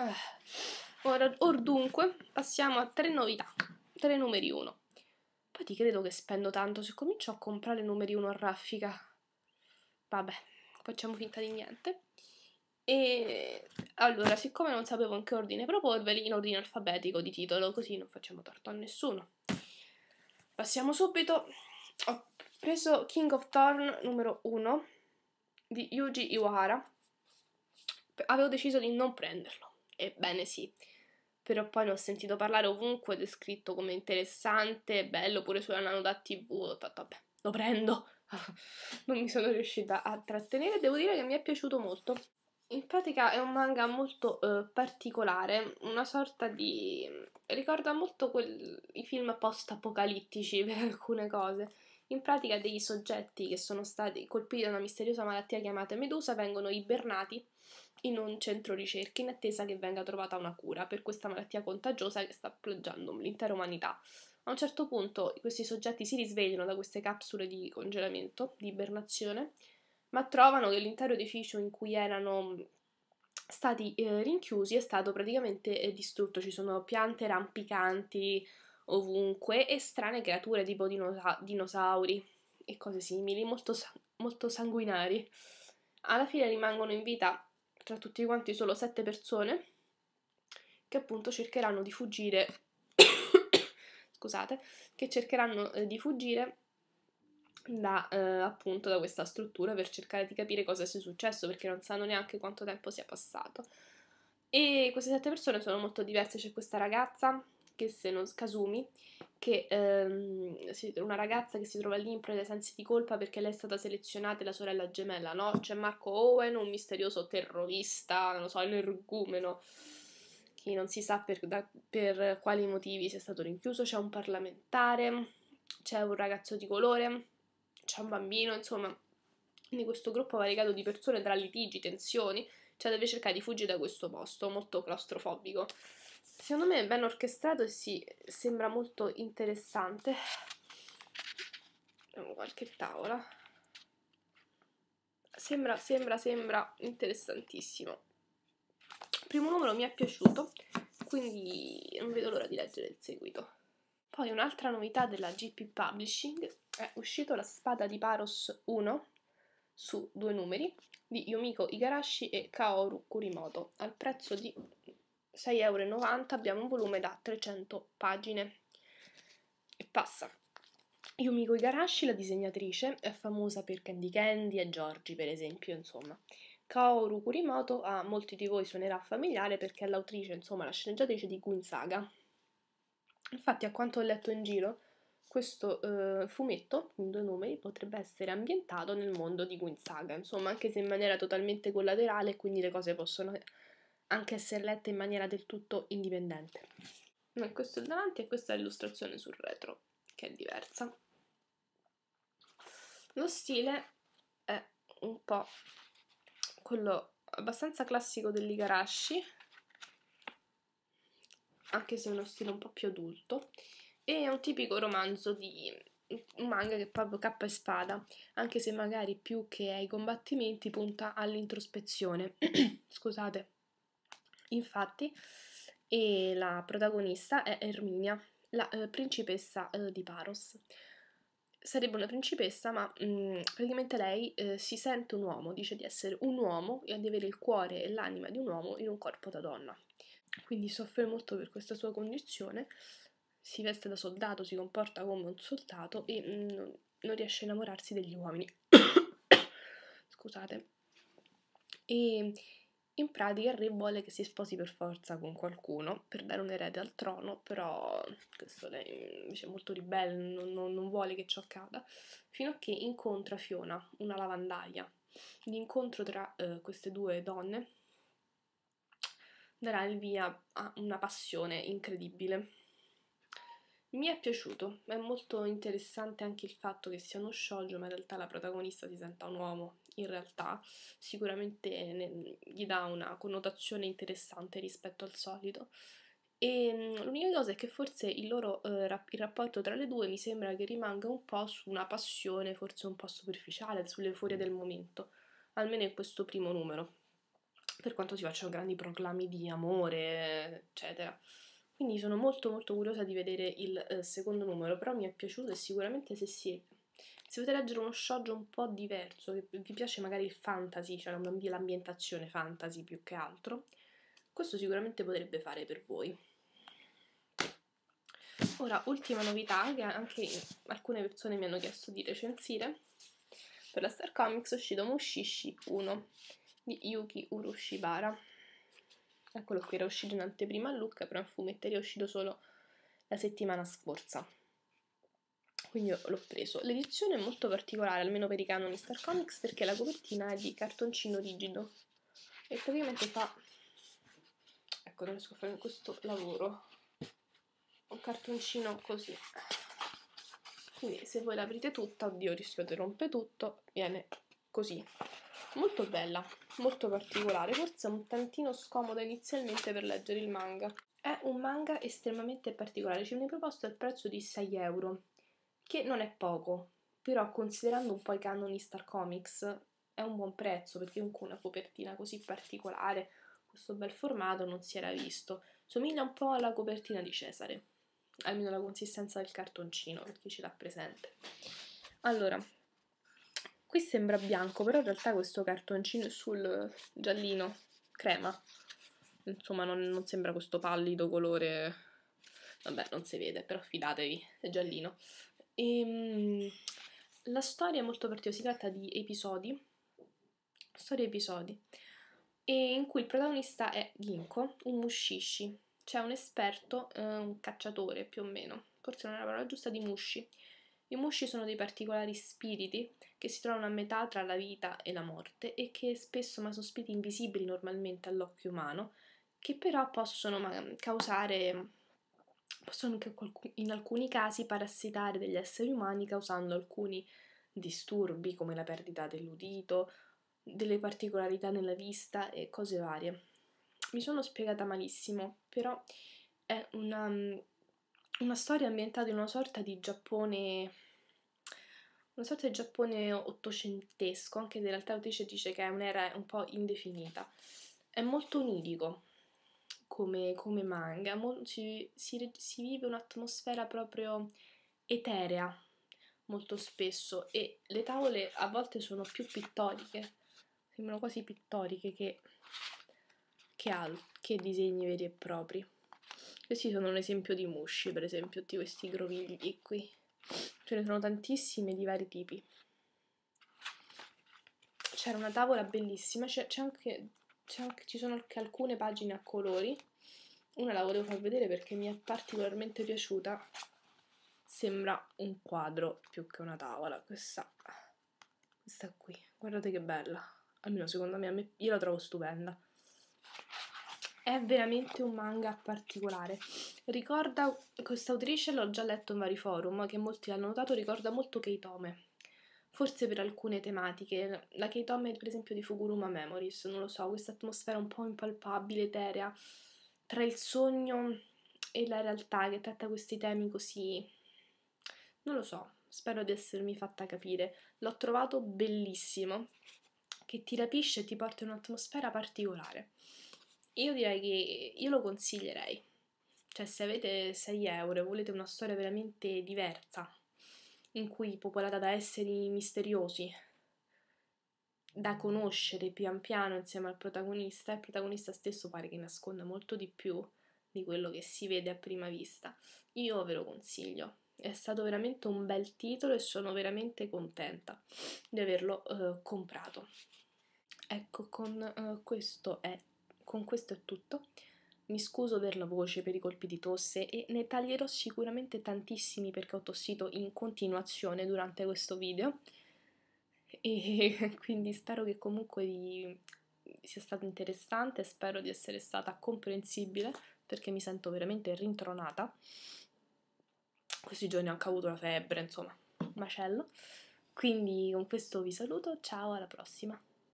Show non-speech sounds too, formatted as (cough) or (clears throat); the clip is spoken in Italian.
Eh. Ora, or dunque, passiamo a tre novità, tre numeri 1. Poi ti credo che spendo tanto se comincio a comprare numeri uno a raffica. Vabbè, facciamo finta di niente. E allora, siccome non sapevo in che ordine proporveli, in ordine alfabetico di titolo, così non facciamo torto a nessuno. Passiamo subito. Ho preso King of Thorn numero 1 di Yuji Iwahara. Avevo deciso di non prenderlo ebbene sì. Però poi ne ho sentito parlare ovunque, descritto come interessante, bello, pure sulla nano da tv, ho fatto vabbè, lo prendo. (laughs) non mi sono riuscita a trattenere, devo dire che mi è piaciuto molto. In pratica è un manga molto eh, particolare, una sorta di... ricorda molto quel... i film post-apocalittici (laughs) per alcune cose in pratica dei soggetti che sono stati colpiti da una misteriosa malattia chiamata medusa vengono ibernati in un centro ricerca in attesa che venga trovata una cura per questa malattia contagiosa che sta plagiando l'intera umanità. A un certo punto questi soggetti si risvegliano da queste capsule di congelamento, di ibernazione, ma trovano che l'intero edificio in cui erano mm, stati eh, rinchiusi è stato praticamente eh, distrutto, ci sono piante rampicanti, ovunque e strane creature tipo dinosa- dinosauri e cose simili, molto, sang- molto sanguinari. Alla fine rimangono in vita tra tutti quanti solo sette persone che appunto cercheranno di fuggire (coughs) scusate, che cercheranno eh, di fuggire da, eh, appunto, da questa struttura per cercare di capire cosa sia successo perché non sanno neanche quanto tempo sia passato. E queste sette persone sono molto diverse, c'è questa ragazza che se non Kasumi, che ehm, una ragazza che si trova lì in preda ai sensi di colpa perché lei è stata selezionata e la sorella gemella, no? C'è Marco Owen, un misterioso terrorista, non lo so, energumeno, che non si sa per, da, per quali motivi sia stato rinchiuso, c'è un parlamentare, c'è un ragazzo di colore, c'è un bambino, insomma... Quindi questo gruppo variegato di persone tra litigi, tensioni, cioè deve cercare di fuggire da questo posto molto claustrofobico. Secondo me è ben orchestrato e sì, sembra molto interessante. vediamo qualche tavola. Sembra, sembra, sembra interessantissimo. Il primo numero mi è piaciuto, quindi non vedo l'ora di leggere il seguito. Poi un'altra novità della GP Publishing è uscito La Spada di Paros 1 su due numeri di Yomiko Igarashi e Kaoru Kurimoto al prezzo di 6,90€ abbiamo un volume da 300 pagine e passa. Yumiko Igarashi, la disegnatrice, è famosa per Candy Candy e Giorgi, per esempio, insomma. Kaoru Kurimoto a molti di voi suonerà familiare perché è l'autrice, insomma, la sceneggiatrice di Gun Saga. Infatti, a quanto ho letto in giro, questo eh, fumetto in due numeri potrebbe essere ambientato nel mondo di Gun Saga, insomma, anche se in maniera totalmente collaterale, quindi le cose possono anche se lette in maniera del tutto indipendente. No, questo è il davanti e questa è l'illustrazione sul retro, che è diversa. Lo stile è un po' quello abbastanza classico dell'Igarashi, anche se è uno stile un po' più adulto, e è un tipico romanzo di un manga che è proprio cappa e spada, anche se magari più che ai combattimenti punta all'introspezione. (clears throat) Scusate. Infatti, la protagonista è Erminia, la eh, principessa eh, di Paros. Sarebbe una principessa, ma mh, mm, praticamente lei eh, si sente un uomo, dice di essere un uomo e di avere il cuore e l'anima di un uomo in un corpo da donna. Quindi soffre molto per questa sua condizione, si veste da soldato, si comporta come un soldato e mh, mm, non riesce a innamorarsi degli uomini. (coughs) Scusate. E in pratica il re vuole che si sposi per forza con qualcuno per dare un erede al trono, però questo lei mm, invece è molto ribelle, non, non, non vuole che ciò accada, fino a che incontra Fiona, una lavandaia. L'incontro tra eh, queste due donne darà il via a una passione incredibile. Mi è piaciuto, è molto interessante anche il fatto che sia uno scioglio, ma in realtà la protagonista si senta un uomo in realtà sicuramente ne, gli dà una connotazione interessante rispetto al solito. E mm, l'unica cosa è che forse il loro eh, rap- il rapporto tra le due mi sembra che rimanga un po' su una passione, forse un po' superficiale, sulle furie mm. del momento, almeno in questo primo numero, per quanto si facciano grandi proclami di amore, eccetera. Quindi sono molto molto curiosa di vedere il eh, secondo numero, però mi è piaciuto e sicuramente se si se volete leggere uno shoujo un po' diverso, che vi piace magari il fantasy, cioè l'ambientazione fantasy più che altro, questo sicuramente potrebbe fare per voi. Ora, ultima novità che anche alcune persone mi hanno chiesto di recensire, per la Star Comics è uscito Mushishi 1 di Yuki Urushibara. Eccolo qui, era uscito in anteprima a Lucca, però in fumetteria è uscito solo la settimana scorsa quindi l'ho preso. L'edizione è molto particolare, almeno per i canoni Star Comics, perché la copertina è di cartoncino rigido e praticamente fa... Ecco, non riesco a fare questo lavoro. Un cartoncino così. Quindi se voi l'aprite tutta, oddio, rischio di rompere tutto, viene così. Molto bella, molto particolare, forse un tantino scomoda inizialmente per leggere il manga. È un manga estremamente particolare, ci viene proposto al prezzo di 6 euro che non è poco, però considerando un po' i canoni Star Comics è un buon prezzo perché comunque una copertina così particolare, questo bel formato non si era visto. Somiglia un po' alla copertina di Cesare, almeno la consistenza del cartoncino per chi ce l'ha presente. Allora, qui sembra bianco, però in realtà questo cartoncino è sul giallino crema. Insomma, non, non sembra questo pallido colore. Vabbè, non si vede, però fidatevi, è giallino. E, ehm, la storia è molto particolare, si tratta di episodi, storie episodi, e in cui il protagonista è Ginko, un mushishi, cioè un esperto, eh, un cacciatore più o meno, forse non è la parola giusta, di mushi. I mushi sono dei particolari spiriti che si trovano a metà tra la vita e la morte e che spesso ma sono spiriti invisibili normalmente all'occhio umano, che però possono causare possono anche in alcuni casi parassitare degli esseri umani causando alcuni disturbi come la perdita dell'udito, delle particolarità nella vista e cose varie. Mi sono spiegata malissimo, però è una, mm, una storia ambientata in una sorta di Giappone una sorta di Giappone ottocentesco, anche se in realtà l'autrice dice che è un'era un po' indefinita. È molto onirico, come, come manga, Mol, si, si, si vive un'atmosfera proprio eterea molto spesso e le tavole a volte sono più pittoriche, sembrano quasi pittoriche che, che, al, che disegni veri e propri. Questi sono un esempio di musci, per esempio, tutti questi grovigli qui. Ce ne sono tantissime di vari tipi. C'era una tavola bellissima, c'è, c'è anche anche, ci sono anche alcune pagine a colori. Una la volevo far vedere perché mi è particolarmente piaciuta. Sembra un quadro più che una tavola. Questa, questa qui, guardate che bella. Almeno secondo me, io la trovo stupenda. È veramente un manga particolare. Ricorda, questa autrice l'ho già letto in vari forum, che molti hanno notato, ricorda molto Keitome forse per alcune tematiche. La K-Tom per esempio di Fuguruma Memories, non lo so, questa atmosfera un po' impalpabile, eterea, tra il sogno e la realtà che tratta questi temi così... non lo so, spero di essermi fatta capire. L'ho trovato bellissimo, che ti rapisce e ti porta in un'atmosfera particolare. Io direi che io lo consiglierei. Cioè, se avete 6 euro e volete una storia veramente diversa in cui popolata da esseri misteriosi, da conoscere pian piano insieme al protagonista, e il protagonista stesso pare che nasconda molto di più di quello che si vede a prima vista. Io ve lo consiglio. È stato veramente un bel titolo e sono veramente contenta di averlo eh, comprato. Ecco, con, eh, questo è, con questo è tutto. Mi scuso per la voce, per i colpi di tosse e ne taglierò sicuramente tantissimi perché ho tossito in continuazione durante questo video. E (laughs) quindi spero che comunque vi sia stato interessante, spero di essere stata comprensibile perché mi sento veramente rintronata. Questi giorni ho anche avuto la febbre, insomma, macello. Quindi con questo vi saluto, ciao, alla prossima!